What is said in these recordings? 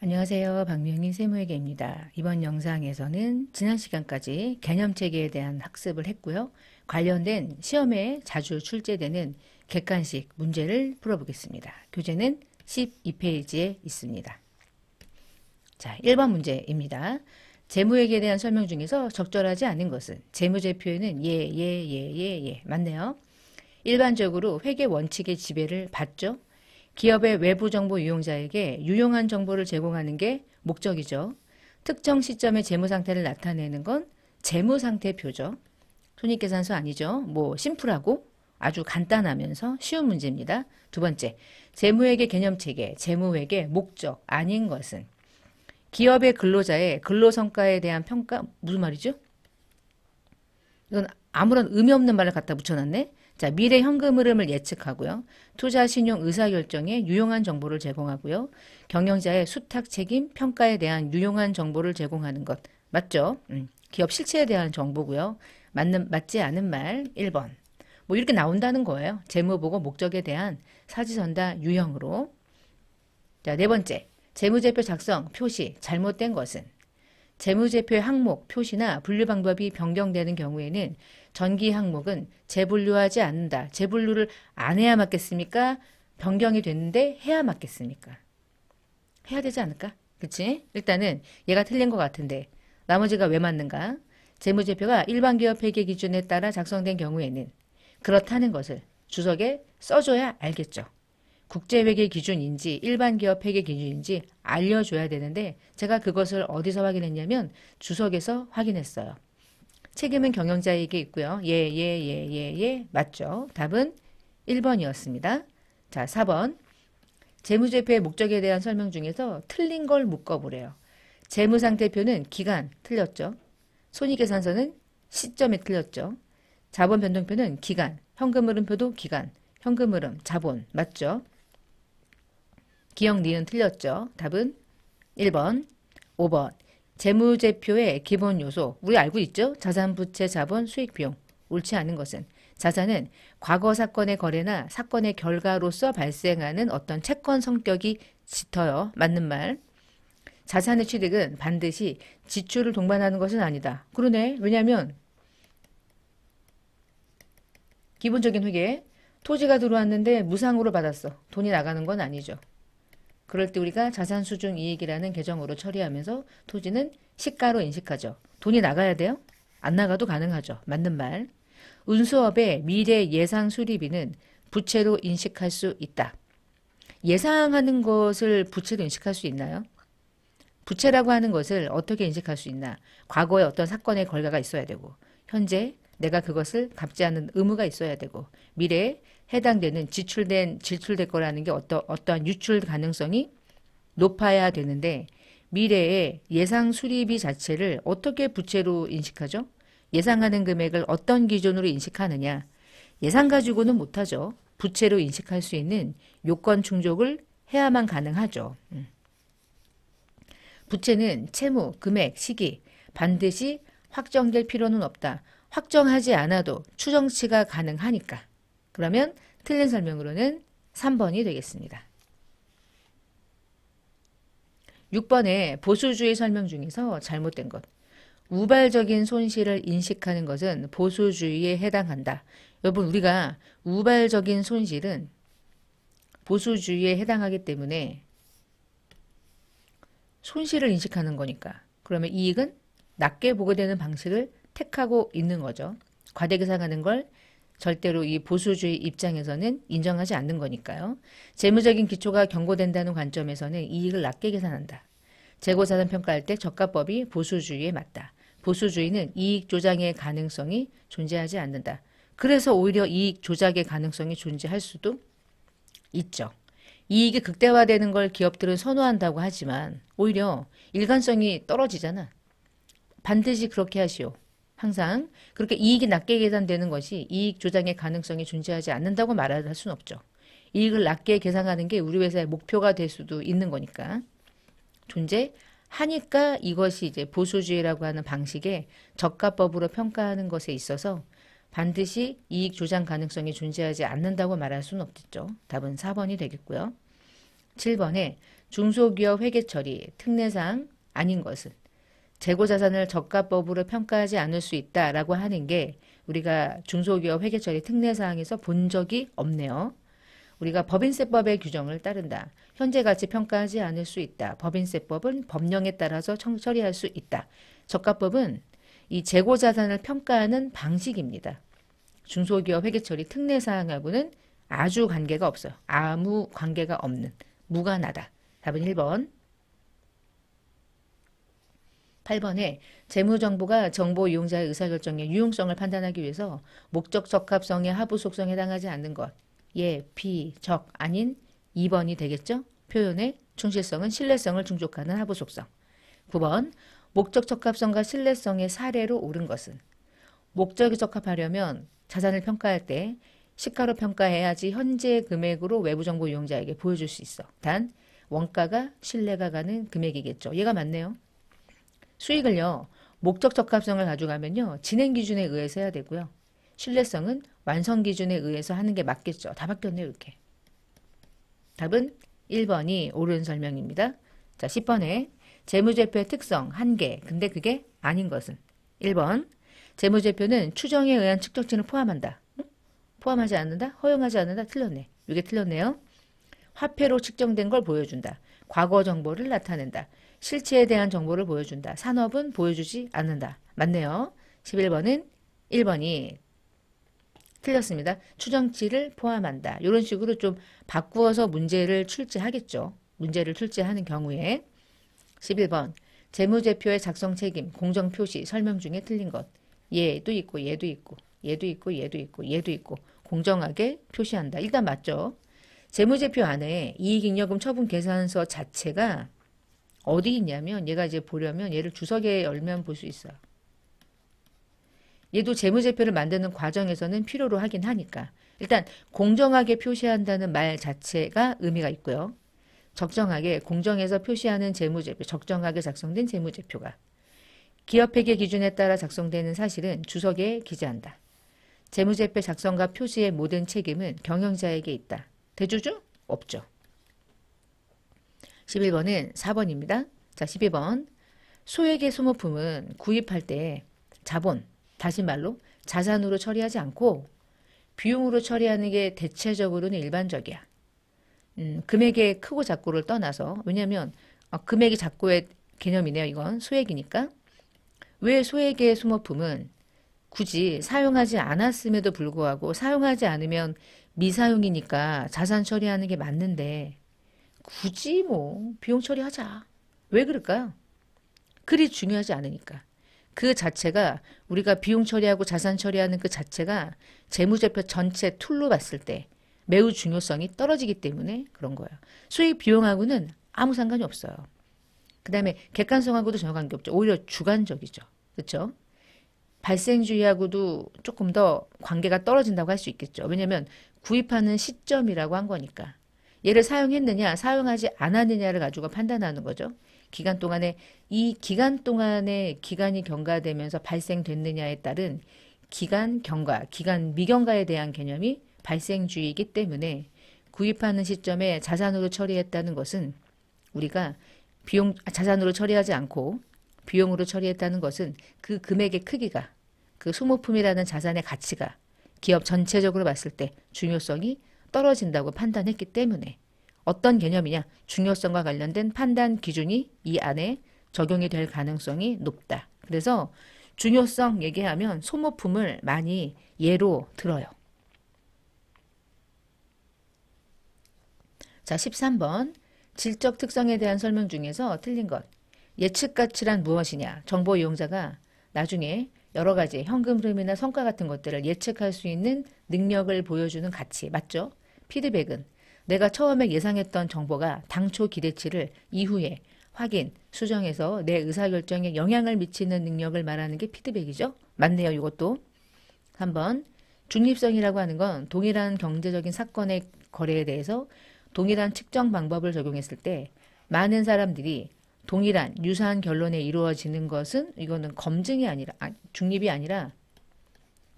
안녕하세요. 박명인 세무회계입니다. 이번 영상에서는 지난 시간까지 개념체계에 대한 학습을 했고요. 관련된 시험에 자주 출제되는 객관식 문제를 풀어보겠습니다. 교재는 12페이지에 있습니다. 자, 1번 문제입니다. 재무회계 대한 설명 중에서 적절하지 않은 것은 재무제표에는 예, 예, 예, 예, 예 맞네요. 일반적으로 회계 원칙의 지배를 받죠. 기업의 외부 정보 유용자에게 유용한 정보를 제공하는 게 목적이죠. 특정 시점의 재무 상태를 나타내는 건 재무 상태 표죠. 손익계산서 아니죠. 뭐 심플하고 아주 간단하면서 쉬운 문제입니다. 두 번째, 재무회계 개념 체계, 재무회계 목적 아닌 것은 기업의 근로자의 근로성과에 대한 평가 무슨 말이죠? 이건 아무런 의미 없는 말을 갖다 붙여놨네. 자, 미래 현금 흐름을 예측하고요. 투자 신용 의사결정에 유용한 정보를 제공하고요. 경영자의 수탁 책임 평가에 대한 유용한 정보를 제공하는 것. 맞죠? 음. 기업 실체에 대한 정보고요. 맞는 맞지 않은 말 1번. 뭐 이렇게 나온다는 거예요. 재무 보고 목적에 대한 사지선다 유형으로. 자, 네 번째. 재무제표 작성, 표시, 잘못된 것은 재무제표의 항목, 표시나 분류 방법이 변경되는 경우에는 전기 항목은 재분류하지 않는다. 재분류를 안 해야 맞겠습니까? 변경이 됐는데 해야 맞겠습니까? 해야 되지 않을까? 그치? 일단은 얘가 틀린 것 같은데 나머지가 왜 맞는가? 재무제표가 일반기업회계 기준에 따라 작성된 경우에는 그렇다는 것을 주석에 써줘야 알겠죠. 국제회계 기준인지 일반기업 회계 기준인지 알려줘야 되는데 제가 그것을 어디서 확인했냐면 주석에서 확인했어요. 책임은 경영자에게 있고요. 예, 예, 예, 예, 예. 맞죠. 답은 1번이었습니다. 자, 4번. 재무제표의 목적에 대한 설명 중에서 틀린 걸 묶어보래요. 재무상태표는 기간, 틀렸죠. 손익계산서는 시점이 틀렸죠. 자본변동표는 기간, 현금흐름표도 기간, 현금흐름, 자본, 맞죠? 기억 니은 틀렸죠. 답은 1번, 5번. 재무제표의 기본 요소, 우리 알고 있죠? 자산, 부채, 자본, 수익, 비용. 옳지 않은 것은 자산은 과거 사건의 거래나 사건의 결과로서 발생하는 어떤 채권 성격이 짙어요. 맞는 말. 자산의 취득은 반드시 지출을 동반하는 것은 아니다. 그러네. 왜냐하면 기본적인 회계, 토지가 들어왔는데 무상으로 받았어. 돈이 나가는 건 아니죠. 그럴 때 우리가 자산수중이익이라는 계정으로 처리하면서 토지는 시가로 인식하죠. 돈이 나가야 돼요? 안 나가도 가능하죠. 맞는 말. 운수업의 미래 예상 수리비는 부채로 인식할 수 있다. 예상하는 것을 부채로 인식할 수 있나요? 부채라고 하는 것을 어떻게 인식할 수 있나? 과거에 어떤 사건의 결과가 있어야 되고 현재 내가 그것을 갚지 않는 의무가 있어야 되고 미래에 해당되는 지출된 지출될 거라는 게 어떠, 어떠한 유출 가능성이 높아야 되는데 미래에 예상 수리비 자체를 어떻게 부채로 인식하죠? 예상하는 금액을 어떤 기준으로 인식하느냐? 예상 가지고는 못하죠. 부채로 인식할 수 있는 요건 충족을 해야만 가능하죠. 음. 부채는 채무, 금액, 시기 반드시 확정될 필요는 없다. 확정하지 않아도 추정치가 가능하니까. 그러면 틀린 설명으로는 3번이 되겠습니다. 6번의 보수주의 설명 중에서 잘못된 것. 우발적인 손실을 인식하는 것은 보수주의에 해당한다. 여러분 우리가 우발적인 손실은 보수주의에 해당하기 때문에 손실을 인식하는 거니까 그러면 이익은 낮게 보게 되는 방식을 택하고 있는 거죠. 과대계산하는 걸 절대로 이 보수주의 입장에서는 인정하지 않는 거니까요. 재무적인 기초가 경고된다는 관점에서는 이익을 낮게 계산한다. 재고자산 평가할 때 저가법이 보수주의에 맞다. 보수주의는 이익 조작의 가능성이 존재하지 않는다. 그래서 오히려 이익 조작의 가능성이 존재할 수도 있죠. 이익이 극대화되는 걸 기업들은 선호한다고 하지만 오히려 일관성이 떨어지잖아. 반드시 그렇게 하시오. 항상 그렇게 이익이 낮게 계산되는 것이 이익 조장의 가능성이 존재하지 않는다고 말할 수는 없죠. 이익을 낮게 계산하는 게 우리 회사의 목표가 될 수도 있는 거니까 존재하니까 이것이 이제 보수주의라고 하는 방식의 저가법으로 평가하는 것에 있어서 반드시 이익 조장 가능성이 존재하지 않는다고 말할 수는 없겠죠. 답은 4번이 되겠고요. 7번에 중소기업 회계 처리 특례상 아닌 것은 재고 자산을 적가법으로 평가하지 않을 수 있다라고 하는 게 우리가 중소기업 회계처리 특례사항에서 본 적이 없네요. 우리가 법인세법의 규정을 따른다. 현재 가치 평가하지 않을 수 있다. 법인세법은 법령에 따라서 처리할 수 있다. 적가법은이 재고 자산을 평가하는 방식입니다. 중소기업 회계처리 특례사항하고는 아주 관계가 없어요. 아무 관계가 없는 무관하다. 답은 1번. 8번에 재무정보가 정보 이용자의 의사결정의 유용성을 판단하기 위해서 목적 적합성의 하부 속성에 해당하지 않는 것 예, 비, 적, 아닌 2번이 되겠죠? 표현의 충실성은 신뢰성을 충족하는 하부 속성 9번 목적 적합성과 신뢰성의 사례로 옳은 것은 목적에 적합하려면 자산을 평가할 때 시가로 평가해야지 현재 금액으로 외부정보 이용자에게 보여줄 수 있어. 단 원가가 신뢰가 가는 금액이겠죠. 얘가 맞네요. 수익을요. 목적 적합성을 가져가면요. 진행 기준에 의해서 해야 되고요. 신뢰성은 완성 기준에 의해서 하는 게 맞겠죠. 다 바뀌었네요. 이렇게. 답은 1번이 옳은 설명입니다. 자, 10번에 재무제표의 특성, 한계, 근데 그게 아닌 것은 1번 재무제표는 추정에 의한 측정치를 포함한다. 포함하지 않는다? 허용하지 않는다? 틀렸네. 이게 틀렸네요. 화폐로 측정된 걸 보여준다. 과거 정보를 나타낸다. 실체에 대한 정보를 보여준다. 산업은 보여주지 않는다. 맞네요. 11번은 1번이 틀렸습니다. 추정치를 포함한다. 이런 식으로 좀 바꾸어서 문제를 출제하겠죠. 문제를 출제하는 경우에 11번 재무제표의 작성 책임, 공정 표시, 설명 중에 틀린 것. 얘도 있고 얘도 있고 얘도 있고 얘도 있고 얘도 있고 공정하게 표시한다. 일단 맞죠. 재무제표 안에 이익잉여금 처분 계산서 자체가 어디 있냐면 얘가 이제 보려면 얘를 주석에 열면 볼 수 있어요. 얘도 재무제표를 만드는 과정에서는 필요로 하긴 하니까 일단 공정하게 표시한다는 말 자체가 의미가 있고요. 적정하게 공정에서 표시하는 재무제표, 적정하게 작성된 재무제표가 기업회계 기준에 따라 작성되는 사실은 주석에 기재한다. 재무제표 작성과 표시의 모든 책임은 경영자에게 있다. 대주주? 없죠. 11번은 4번입니다. 자, 12번. 소액의 소모품은 구입할 때 자본, 다시 말로 자산으로 처리하지 않고 비용으로 처리하는 게 대체적으로는 일반적이야. 음, 금액의 크고 작고를 떠나서 왜냐하면 어, 아, 금액이 작고의 개념이네요. 이건 소액이니까. 왜 소액의 소모품은 굳이 사용하지 않았음에도 불구하고 사용하지 않으면 미사용이니까 자산 처리하는 게 맞는데 굳이 뭐 비용 처리하자. 왜 그럴까요? 그리 중요하지 않으니까. 그 자체가 우리가 비용 처리하고 자산 처리하는 그 자체가 재무제표 전체 툴로 봤을 때 매우 중요성이 떨어지기 때문에 그런 거예요. 수익 비용하고는 아무 상관이 없어요. 그 다음에 객관성하고도 전혀 관계없죠. 오히려 주관적이죠. 그렇죠? 발생주의하고도 조금 더 관계가 떨어진다고 할 수 있겠죠. 왜냐하면 구입하는 시점이라고 한 거니까. 얘를 사용했느냐 사용하지 않았느냐를 가지고 판단하는 거죠. 기간 동안에 이 기간 동안에 기간이 경과되면서 발생됐느냐에 따른 기간 경과, 기간 미경과에 대한 개념이 발생주의이기 때문에 구입하는 시점에 자산으로 처리했다는 것은 우리가 비용 아, 자산으로 처리하지 않고 비용으로 처리했다는 것은 그 금액의 크기가 그 소모품이라는 자산의 가치가 기업 전체적으로 봤을 때 중요성이 떨어진다고 판단했기 때문에 어떤 개념이냐 중요성과 관련된 판단 기준이 이 안에 적용이 될 가능성이 높다. 그래서 중요성 얘기하면 소모품을 많이 예로 들어요. 자, 13번 질적 특성에 대한 설명 중에서 틀린 것 예측 가치란 무엇이냐 정보 이용자가 나중에 여러 가지 현금 흐름이나 성과 같은 것들을 예측할 수 있는 능력을 보여주는 가치 맞죠? 피드백은 내가 처음에 예상했던 정보가 당초 기대치를 이후에 확인, 수정해서 내 의사결정에 영향을 미치는 능력을 말하는 게 피드백이죠. 맞네요, 이것도. 3번, 중립성이라고 하는 건 동일한 경제적인 사건의 거래에 대해서 동일한 측정 방법을 적용했을 때 많은 사람들이 동일한 유사한 결론에 이루어지는 것은 이거는 검증이 아니라 아, 중립이 아니라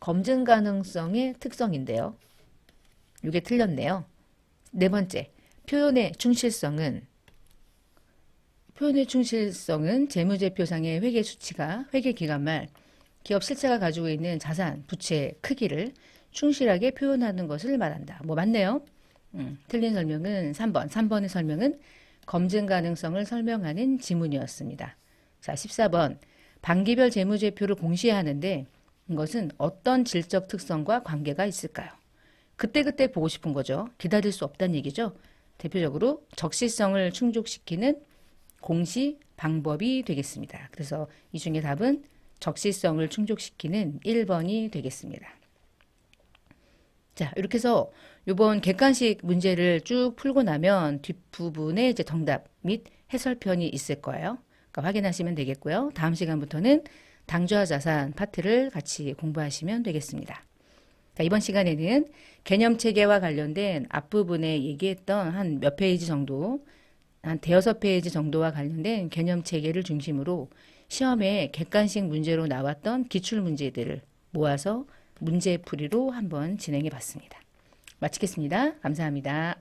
검증 가능성의 특성인데요. 이게 틀렸네요. 네 번째, 표현의 충실성은 표현의 충실성은 재무제표상의 회계 수치가 회계 기간 말 기업 실체가 가지고 있는 자산, 부채 크기를 충실하게 표현하는 것을 말한다. 뭐 맞네요. 음, 틀린 설명은 3번. 3번의 설명은 검증 가능성을 설명하는 지문이었습니다. 자, 14번. 반기별 재무제표를 공시하는데 이것은 어떤 질적 특성과 관계가 있을까요? 그때그때 그때 보고 싶은 거죠. 기다릴 수 없다는 얘기죠. 대표적으로 적시성을 충족시키는 공시 방법이 되겠습니다. 그래서 이 중에 답은 적시성을 충족시키는 1번이 되겠습니다. 자, 이렇게 해서 요번 객관식 문제를 쭉 풀고 나면 뒷부분에 이제 정답 및 해설편이 있을 거예요. 그러니까 확인하시면 되겠고요. 다음 시간부터는 당좌 자산 파트를 같이 공부하시면 되겠습니다. 자, 이번 시간에는 개념 체계와 관련된 앞부분에 얘기했던 한 몇 페이지 정도, 한 대여섯 페이지 정도와 관련된 개념 체계를 중심으로 시험에 객관식 문제로 나왔던 기출 문제들을 모아서 문제풀이로 한번 진행해 봤습니다. 마치겠습니다. 감사합니다.